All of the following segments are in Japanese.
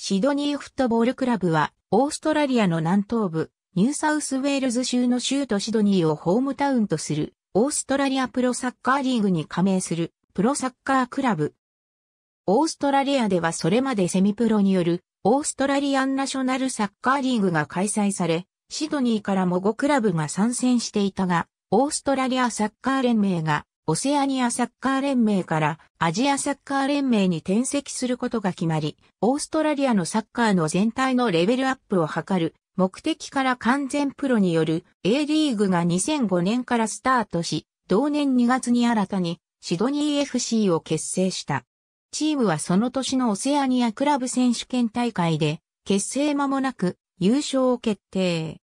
シドニーフットボールクラブは、オーストラリアの南東部、ニューサウスウェールズ州の州都シドニーをホームタウンとする、オーストラリアプロサッカーリーグに加盟する、プロサッカークラブ。オーストラリアではそれまでセミプロによる、オーストラリアンナショナルサッカーリーグが開催され、シドニーからも5クラブが参戦していたが、オーストラリアサッカー連盟がオセアニアサッカー連盟からアジアサッカー連盟に転籍することが決まり、オーストラリアのサッカーの全体のレベルアップを図る目的から完全プロによる A リーグが2005年からスタートし、同年2月に新たにシドニー FC を結成した。チームはその年のオセアニアクラブ選手権大会で結成間もなく優勝を決定。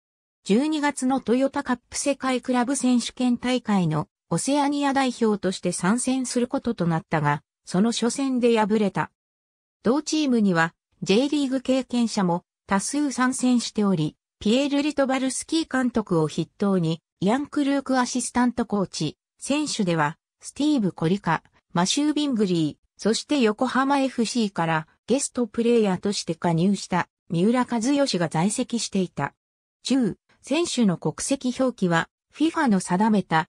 12月のトヨタカップ世界クラブ選手権大会のオセアニア代表として参戦することとなったが、その初戦で敗れた。同チームには J リーグ経験者も多数参戦しており、ピエール・リトバルスキー監督を筆頭に、ヤン・クルークアシスタントコーチ、選手では、スティーブ・コリカ、マシュー・ビングリー、そして横浜 FC からゲストプレイヤーとして加入した三浦和義が在籍していた。中、選手の国籍表記は FIFA の定めた